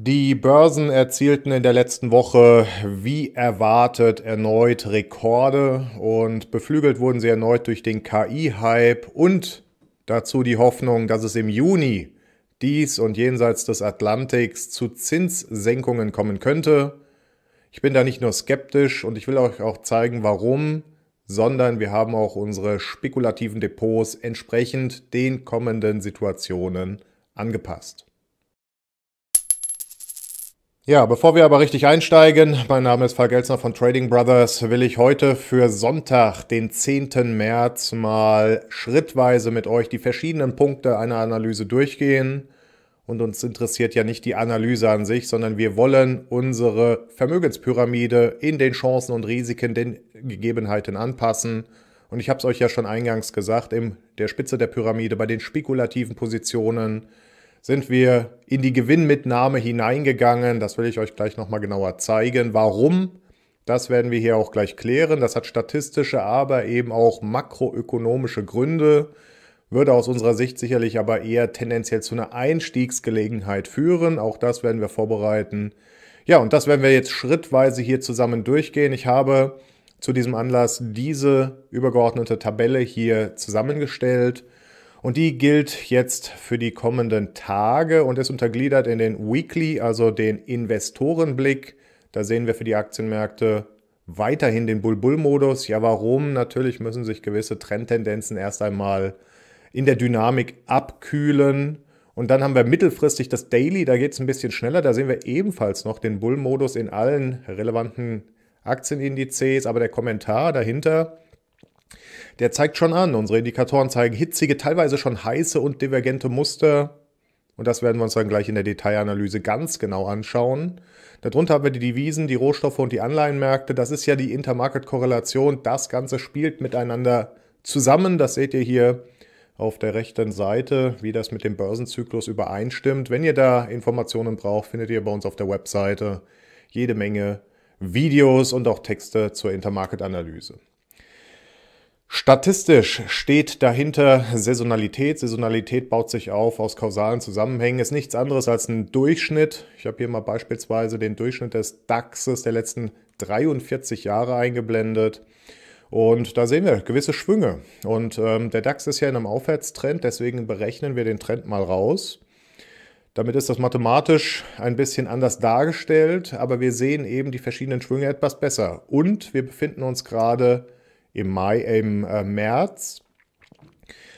Die Börsen erzielten in der letzten Woche wie erwartet erneut Rekorde und beflügelt wurden sie erneut durch den KI-Hype und dazu die Hoffnung, dass es im Juni dies und jenseits des Atlantiks zu Zinssenkungen kommen könnte. Ich bin da nicht nur skeptisch und ich will euch auch zeigen, warum, sondern wir haben auch unsere spekulativen Depots entsprechend den kommenden Situationen angepasst. Ja, bevor wir aber richtig einsteigen, mein Name ist Falk Elsner von Trading Brothers, will ich heute für Sonntag, den 10. März, mal schrittweise mit euch die verschiedenen Punkte einer Analyse durchgehen. Und uns interessiert ja nicht die Analyse an sich, sondern wir wollen unsere Vermögenspyramide in den Chancen und Risiken den Gegebenheiten anpassen. Und ich habe es euch ja schon eingangs gesagt, in der Spitze der Pyramide bei den spekulativen Positionen sind wir in die Gewinnmitnahme hineingegangen. Das will ich euch gleich nochmal genauer zeigen. Warum? Das werden wir hier auch gleich klären. Das hat statistische, aber eben auch makroökonomische Gründe. Würde aus unserer Sicht sicherlich aber eher tendenziell zu einer Einstiegsgelegenheit führen. Auch das werden wir vorbereiten. Ja, und das werden wir jetzt schrittweise hier zusammen durchgehen. Ich habe zu diesem Anlass diese übergeordnete Tabelle hier zusammengestellt. Und die gilt jetzt für die kommenden Tage und ist untergliedert in den Weekly, also den Investorenblick. Da sehen wir für die Aktienmärkte weiterhin den Bull-Bull-Modus. Ja, warum? Natürlich müssen sich gewisse Trendtendenzen erst einmal in der Dynamik abkühlen. Und dann haben wir mittelfristig das Daily, da geht es ein bisschen schneller. Da sehen wir ebenfalls noch den Bull-Modus in allen relevanten Aktienindizes. Aber der Kommentar dahinter, der zeigt schon an. Unsere Indikatoren zeigen hitzige, teilweise schon heiße und divergente Muster. Und das werden wir uns dann gleich in der Detailanalyse ganz genau anschauen. Darunter haben wir die Devisen, die Rohstoffe und die Anleihenmärkte. Das ist ja die Intermarket-Korrelation. Das Ganze spielt miteinander zusammen. Das seht ihr hier auf der rechten Seite, wie das mit dem Börsenzyklus übereinstimmt. Wenn ihr da Informationen braucht, findet ihr bei uns auf der Webseite jede Menge Videos und auch Texte zur Intermarket-Analyse. Statistisch steht dahinter Saisonalität. Saisonalität baut sich auf aus kausalen Zusammenhängen, ist nichts anderes als ein Durchschnitt. Ich habe hier mal beispielsweise den Durchschnitt des DAXes der letzten 43 Jahre eingeblendet. Und da sehen wir gewisse Schwünge. Und ähm, der DAX ist ja in einem Aufwärtstrend, deswegen berechnen wir den Trend mal raus. Damit ist das mathematisch ein bisschen anders dargestellt, aber wir sehen eben die verschiedenen Schwünge etwas besser. Und wir befinden uns gerade im Mai, äh, im äh, März.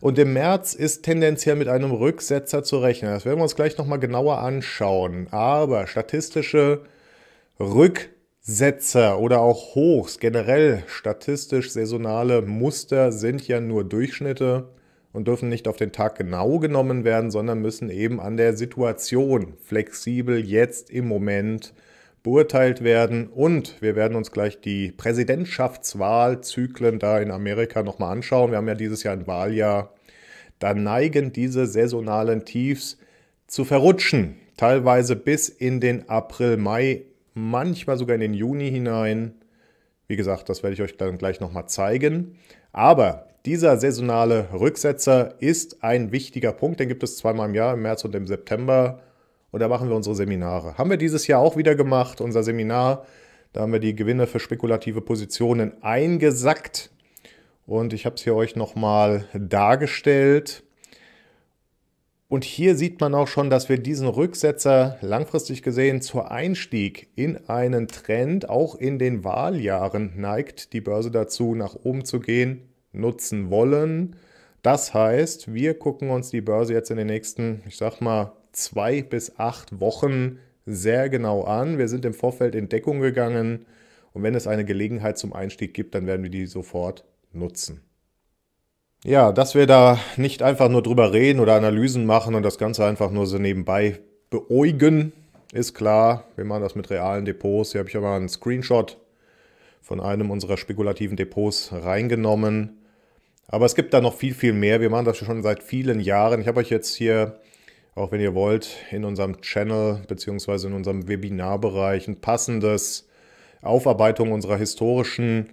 Und im März ist tendenziell mit einem Rücksetzer zu rechnen. Das werden wir uns gleich nochmal genauer anschauen. Aber statistische Rücksetzer oder auch Hochs, generell statistisch saisonale Muster sind ja nur Durchschnitte und dürfen nicht auf den Tag genau genommen werden, sondern müssen eben an der Situation flexibel jetzt im Moment beurteilt werden. Und wir werden uns gleich die Präsidentschaftswahlzyklen da in Amerika nochmal anschauen. Wir haben ja dieses Jahr ein Wahljahr. Da neigen diese saisonalen Tiefs zu verrutschen, teilweise bis in den April, Mai, manchmal sogar in den Juni hinein. Wie gesagt, das werde ich euch dann gleich nochmal zeigen. Aber dieser saisonale Rücksetzer ist ein wichtiger Punkt, den gibt es zweimal im Jahr, im März und im September. Und da machen wir unsere Seminare. Haben wir dieses Jahr auch wieder gemacht, unser Seminar. Da haben wir die Gewinne für spekulative Positionen eingesackt. Und ich habe es hier euch nochmal dargestellt. Und hier sieht man auch schon, dass wir diesen Rücksetzer langfristig gesehen zur Einstieg in einen Trend, auch in den Wahljahren neigt die Börse dazu, nach oben zu gehen, nutzen wollen. Das heißt, wir gucken uns die Börse jetzt in den nächsten, ich sag mal, zwei bis acht Wochen sehr genau an. Wir sind im Vorfeld in Deckung gegangen und wenn es eine Gelegenheit zum Einstieg gibt, dann werden wir die sofort nutzen. Ja, dass wir da nicht einfach nur drüber reden oder Analysen machen und das Ganze einfach nur so nebenbei beäugen, ist klar. Wir machen das mit realen Depots. Hier habe ich aber einen Screenshot von einem unserer spekulativen Depots reingenommen. Aber es gibt da noch viel, viel mehr. Wir machen das schon seit vielen Jahren. Ich habe euch jetzt hier, auch wenn ihr wollt, in unserem Channel bzw. in unserem Webinarbereich ein passendes Aufarbeitung unserer historischen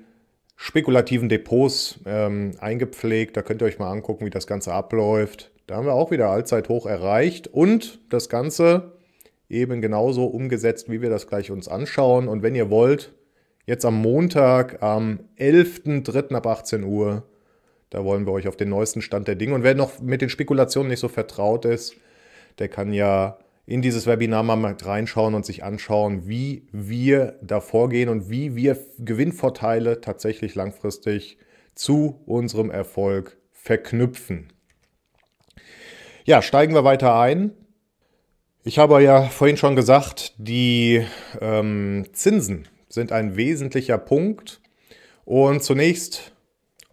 spekulativen Depots ähm, eingepflegt. Da könnt ihr euch mal angucken, wie das Ganze abläuft. Da haben wir auch wieder Allzeithoch erreicht und das Ganze eben genauso umgesetzt, wie wir das gleich uns anschauen. Und wenn ihr wollt, jetzt am Montag, am 11.03. ab 18 Uhr da wollen wir euch auf den neuesten Stand der Dinge. Und wer noch mit den Spekulationen nicht so vertraut ist, der kann ja in dieses Webinar mal reinschauen und sich anschauen, wie wir da vorgehen und wie wir Gewinnvorteile tatsächlich langfristig zu unserem Erfolg verknüpfen. Ja, steigen wir weiter ein. Ich habe ja vorhin schon gesagt, die ähm, Zinsen sind ein wesentlicher Punkt. Und zunächst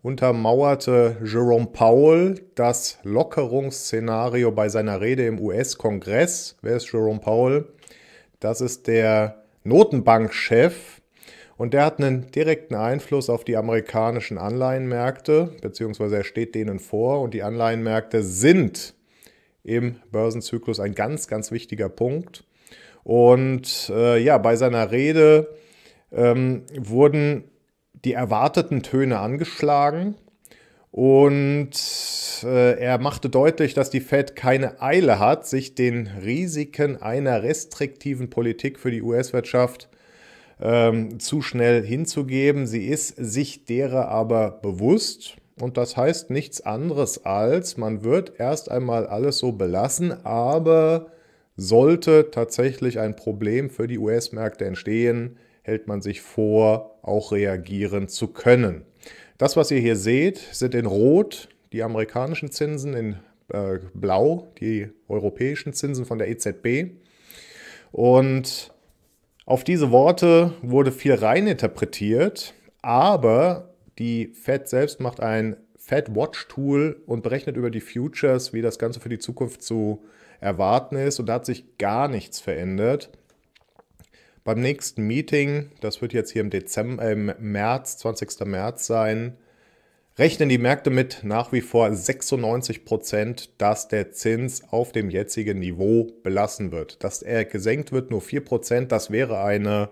untermauerte Jerome Powell das Lockerungsszenario bei seiner Rede im US-Kongress. Wer ist Jerome Powell? Das ist der Notenbankchef und der hat einen direkten Einfluss auf die amerikanischen Anleihenmärkte, beziehungsweise er steht denen vor und die Anleihenmärkte sind im Börsenzyklus ein ganz, ganz wichtiger Punkt. Und äh, ja, bei seiner Rede ähm, wurden die erwarteten Töne angeschlagen. Und äh, er machte deutlich, dass die Fed keine Eile hat, sich den Risiken einer restriktiven Politik für die US-Wirtschaft ähm, zu schnell hinzugeben. Sie ist sich derer aber bewusst. Und das heißt nichts anderes als, man wird erst einmal alles so belassen, aber sollte tatsächlich ein Problem für die US-Märkte entstehen, hält man sich vor, auch reagieren zu können. Das, was ihr hier seht, sind in Rot die amerikanischen Zinsen, in äh, Blau die europäischen Zinsen von der EZB. Und auf diese Worte wurde viel reininterpretiert, aber die Fed selbst macht ein Fed Watch Tool und berechnet über die Futures, wie das Ganze für die Zukunft zu erwarten ist. Und da hat sich gar nichts verändert. Beim nächsten Meeting, das wird jetzt hier im, Dezember, im März, 20. März sein, rechnen die Märkte mit nach wie vor 96 Prozent, dass der Zins auf dem jetzigen Niveau belassen wird. Dass er gesenkt wird, nur 4 Prozent, das wäre eine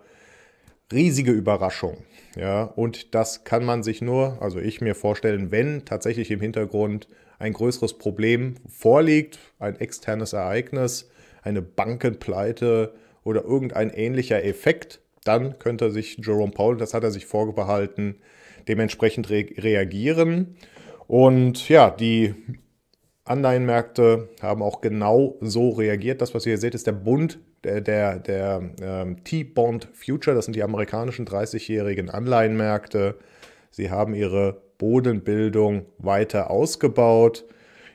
riesige Überraschung. Ja, und das kann man sich nur, also ich mir vorstellen, wenn tatsächlich im Hintergrund ein größeres Problem vorliegt, ein externes Ereignis, eine Bankenpleite, oder irgendein ähnlicher Effekt, dann könnte sich Jerome Powell, das hat er sich vorbehalten, dementsprechend re reagieren. Und ja, die Anleihenmärkte haben auch genau so reagiert. Das, was ihr hier seht, ist der Bund der, der, der ähm, T-Bond Future. Das sind die amerikanischen 30-jährigen Anleihenmärkte. Sie haben ihre Bodenbildung weiter ausgebaut.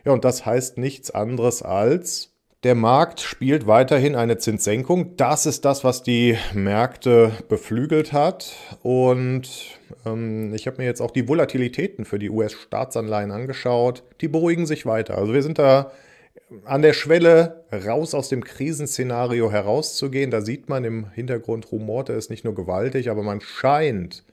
Ja, und das heißt nichts anderes als, der Markt spielt weiterhin eine Zinssenkung. Das ist das, was die Märkte beflügelt hat. Und ähm, ich habe mir jetzt auch die Volatilitäten für die US-Staatsanleihen angeschaut. Die beruhigen sich weiter. Also wir sind da ähm, an der Schwelle, raus aus dem Krisenszenario herauszugehen. Da sieht man im Hintergrund rumort, er ist nicht nur gewaltig, aber man scheint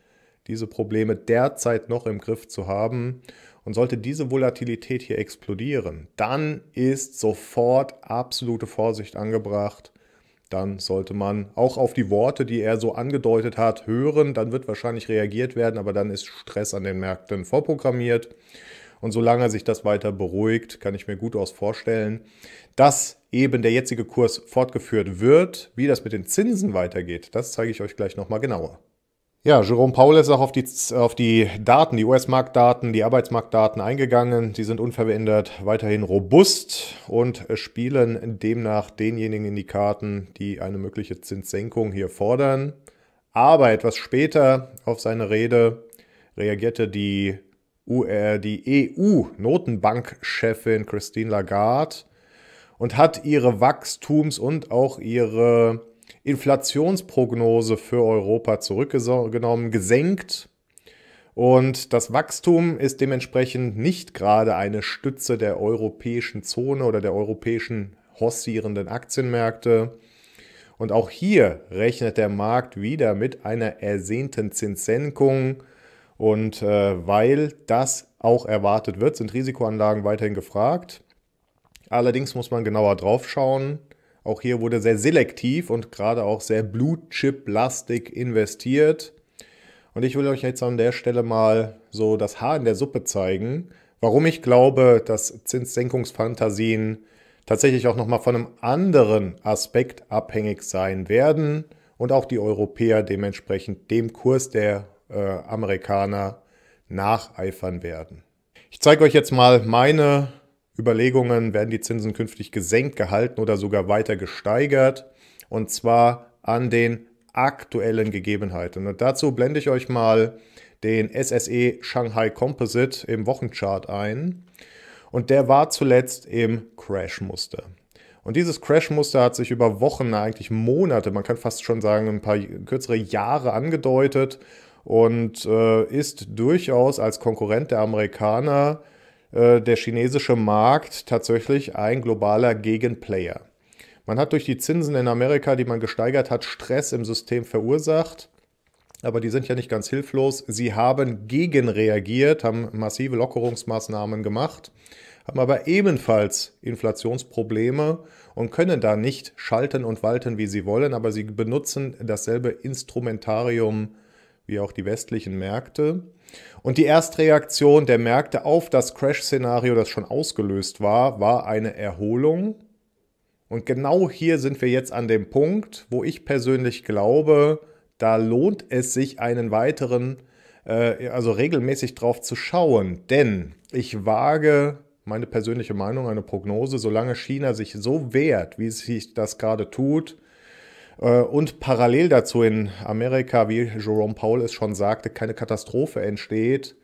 diese Probleme derzeit noch im Griff zu haben. Und sollte diese Volatilität hier explodieren, dann ist sofort absolute Vorsicht angebracht. Dann sollte man auch auf die Worte, die er so angedeutet hat, hören. Dann wird wahrscheinlich reagiert werden, aber dann ist Stress an den Märkten vorprogrammiert. Und solange sich das weiter beruhigt, kann ich mir gut aus vorstellen, dass eben der jetzige Kurs fortgeführt wird. Wie das mit den Zinsen weitergeht, das zeige ich euch gleich nochmal genauer. Ja, Jerome Paul ist auch auf die, auf die Daten, die US-Marktdaten, die Arbeitsmarktdaten eingegangen. Die sind unverändert weiterhin robust und spielen demnach denjenigen in die Karten, die eine mögliche Zinssenkung hier fordern. Aber etwas später auf seine Rede reagierte die, die EU-Notenbankchefin Christine Lagarde und hat ihre Wachstums- und auch ihre Inflationsprognose für Europa zurückgenommen, gesenkt. Und das Wachstum ist dementsprechend nicht gerade eine Stütze der europäischen Zone oder der europäischen hossierenden Aktienmärkte. Und auch hier rechnet der Markt wieder mit einer ersehnten Zinssenkung. Und äh, weil das auch erwartet wird, sind Risikoanlagen weiterhin gefragt. Allerdings muss man genauer drauf schauen. Auch hier wurde sehr selektiv und gerade auch sehr Blue-Chip-lastig investiert. Und ich will euch jetzt an der Stelle mal so das Haar in der Suppe zeigen, warum ich glaube, dass Zinssenkungsfantasien tatsächlich auch nochmal von einem anderen Aspekt abhängig sein werden und auch die Europäer dementsprechend dem Kurs der äh, Amerikaner nacheifern werden. Ich zeige euch jetzt mal meine Überlegungen, werden die Zinsen künftig gesenkt gehalten oder sogar weiter gesteigert? Und zwar an den aktuellen Gegebenheiten. Und dazu blende ich euch mal den SSE Shanghai Composite im Wochenchart ein. Und der war zuletzt im Crash-Muster. Und dieses Crash-Muster hat sich über Wochen, eigentlich Monate, man kann fast schon sagen, ein paar kürzere Jahre angedeutet und äh, ist durchaus als Konkurrent der Amerikaner äh, der chinesische Markt tatsächlich ein globaler Gegenplayer. Man hat durch die Zinsen in Amerika, die man gesteigert hat, Stress im System verursacht. Aber die sind ja nicht ganz hilflos. Sie haben gegenreagiert, haben massive Lockerungsmaßnahmen gemacht, haben aber ebenfalls Inflationsprobleme und können da nicht schalten und walten, wie sie wollen. Aber sie benutzen dasselbe Instrumentarium wie auch die westlichen Märkte. Und die Erstreaktion der Märkte auf das Crash-Szenario, das schon ausgelöst war, war eine Erholung. Und genau hier sind wir jetzt an dem Punkt, wo ich persönlich glaube, da lohnt es sich, einen weiteren, äh, also regelmäßig drauf zu schauen. Denn ich wage meine persönliche Meinung, eine Prognose, solange China sich so wehrt, wie sich das gerade tut, äh, und parallel dazu in Amerika, wie Jerome Powell es schon sagte, keine Katastrophe entsteht,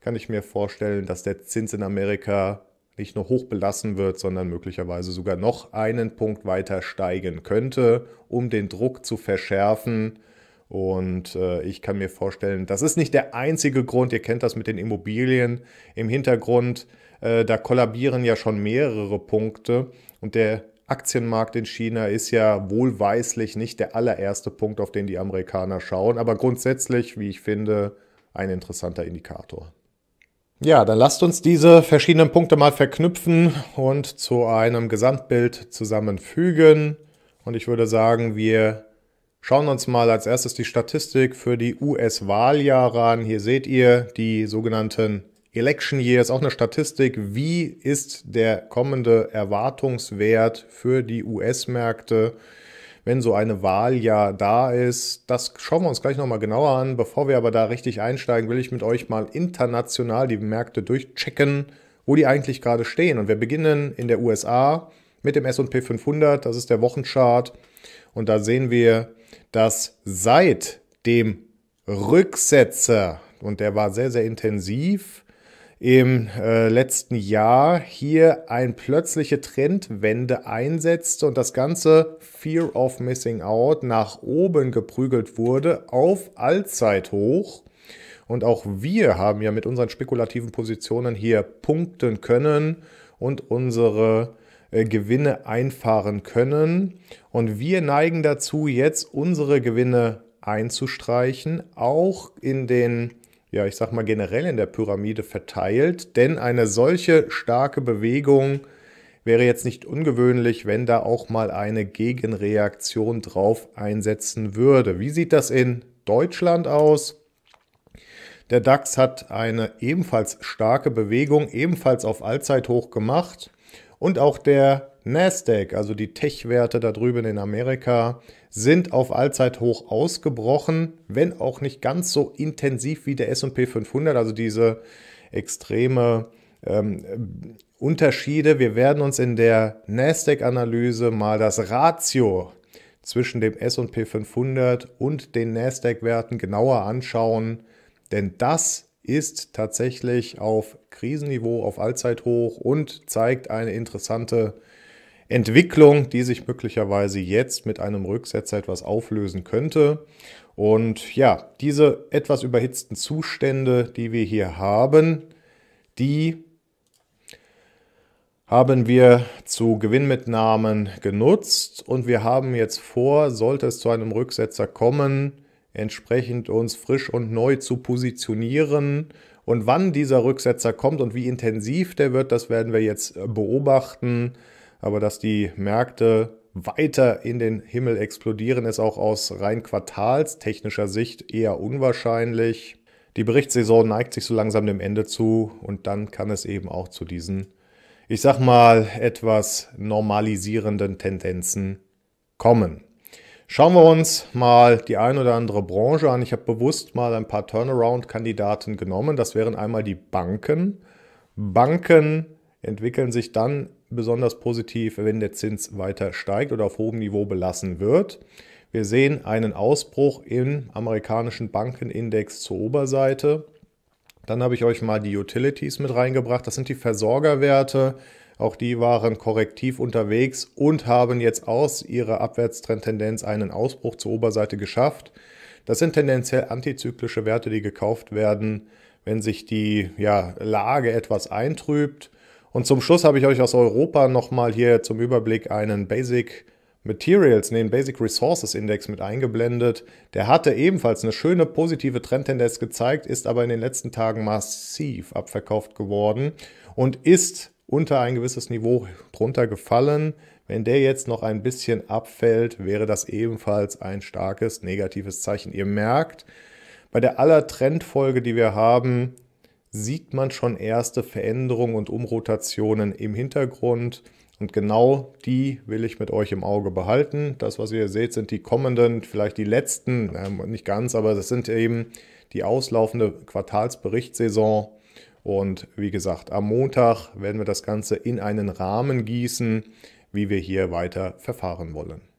kann ich mir vorstellen, dass der Zins in Amerika nicht nur hoch belassen wird, sondern möglicherweise sogar noch einen Punkt weiter steigen könnte, um den Druck zu verschärfen. Und äh, ich kann mir vorstellen, das ist nicht der einzige Grund, ihr kennt das mit den Immobilien im Hintergrund, äh, da kollabieren ja schon mehrere Punkte und der Aktienmarkt in China ist ja wohlweislich nicht der allererste Punkt, auf den die Amerikaner schauen, aber grundsätzlich, wie ich finde, ein interessanter Indikator. Ja, dann lasst uns diese verschiedenen Punkte mal verknüpfen und zu einem Gesamtbild zusammenfügen. Und ich würde sagen, wir schauen uns mal als erstes die Statistik für die US-Wahljahre an. Hier seht ihr die sogenannten Election Year ist auch eine Statistik. Wie ist der kommende Erwartungswert für die US-Märkte, wenn so eine Wahl ja da ist? Das schauen wir uns gleich nochmal genauer an. Bevor wir aber da richtig einsteigen, will ich mit euch mal international die Märkte durchchecken, wo die eigentlich gerade stehen. Und wir beginnen in der USA mit dem SP 500. Das ist der Wochenchart. Und da sehen wir, dass seit dem Rücksetzer, und der war sehr, sehr intensiv, im äh, letzten Jahr hier eine plötzliche Trendwende einsetzte und das ganze Fear of Missing Out nach oben geprügelt wurde auf Allzeithoch. Und auch wir haben ja mit unseren spekulativen Positionen hier punkten können und unsere äh, Gewinne einfahren können. Und wir neigen dazu, jetzt unsere Gewinne einzustreichen, auch in den ja, ich sag mal, generell in der Pyramide verteilt. Denn eine solche starke Bewegung wäre jetzt nicht ungewöhnlich, wenn da auch mal eine Gegenreaktion drauf einsetzen würde. Wie sieht das in Deutschland aus? Der DAX hat eine ebenfalls starke Bewegung, ebenfalls auf Allzeithoch gemacht. Und auch der Nasdaq, also die Tech-Werte da drüben in Amerika, sind auf Allzeithoch ausgebrochen, wenn auch nicht ganz so intensiv wie der S&P 500, also diese extreme ähm, Unterschiede. Wir werden uns in der Nasdaq-Analyse mal das Ratio zwischen dem S&P 500 und den Nasdaq-Werten genauer anschauen, denn das ist tatsächlich auf Krisenniveau, auf Allzeithoch und zeigt eine interessante Entwicklung, die sich möglicherweise jetzt mit einem Rücksetzer etwas auflösen könnte. Und ja, diese etwas überhitzten Zustände, die wir hier haben, die haben wir zu Gewinnmitnahmen genutzt und wir haben jetzt vor, sollte es zu einem Rücksetzer kommen, entsprechend uns frisch und neu zu positionieren. Und wann dieser Rücksetzer kommt und wie intensiv der wird, das werden wir jetzt äh, beobachten. Aber dass die Märkte weiter in den Himmel explodieren, ist auch aus rein quartalstechnischer Sicht eher unwahrscheinlich. Die Berichtssaison neigt sich so langsam dem Ende zu und dann kann es eben auch zu diesen, ich sag mal, etwas normalisierenden Tendenzen kommen. Schauen wir uns mal die ein oder andere Branche an. Ich habe bewusst mal ein paar Turnaround-Kandidaten genommen. Das wären einmal die Banken. Banken entwickeln sich dann besonders positiv, wenn der Zins weiter steigt oder auf hohem Niveau belassen wird. Wir sehen einen Ausbruch im amerikanischen Bankenindex zur Oberseite. Dann habe ich euch mal die Utilities mit reingebracht. Das sind die Versorgerwerte. Auch die waren korrektiv unterwegs und haben jetzt aus ihrer Abwärtstrendtendenz einen Ausbruch zur Oberseite geschafft. Das sind tendenziell antizyklische Werte, die gekauft werden, wenn sich die ja, Lage etwas eintrübt. Und zum Schluss habe ich euch aus Europa nochmal hier zum Überblick einen Basic Materials, den Basic Resources Index mit eingeblendet. Der hatte ebenfalls eine schöne positive Trendtendenz gezeigt, ist aber in den letzten Tagen massiv abverkauft geworden und ist unter ein gewisses Niveau drunter gefallen. Wenn der jetzt noch ein bisschen abfällt, wäre das ebenfalls ein starkes negatives Zeichen. Ihr merkt, bei der aller Trendfolge, die wir haben, sieht man schon erste Veränderungen und Umrotationen im Hintergrund. Und genau die will ich mit euch im Auge behalten. Das, was ihr seht, sind die kommenden, vielleicht die letzten, ähm, nicht ganz, aber das sind eben die auslaufende Quartalsberichtssaison. Und wie gesagt, am Montag werden wir das Ganze in einen Rahmen gießen, wie wir hier weiter verfahren wollen.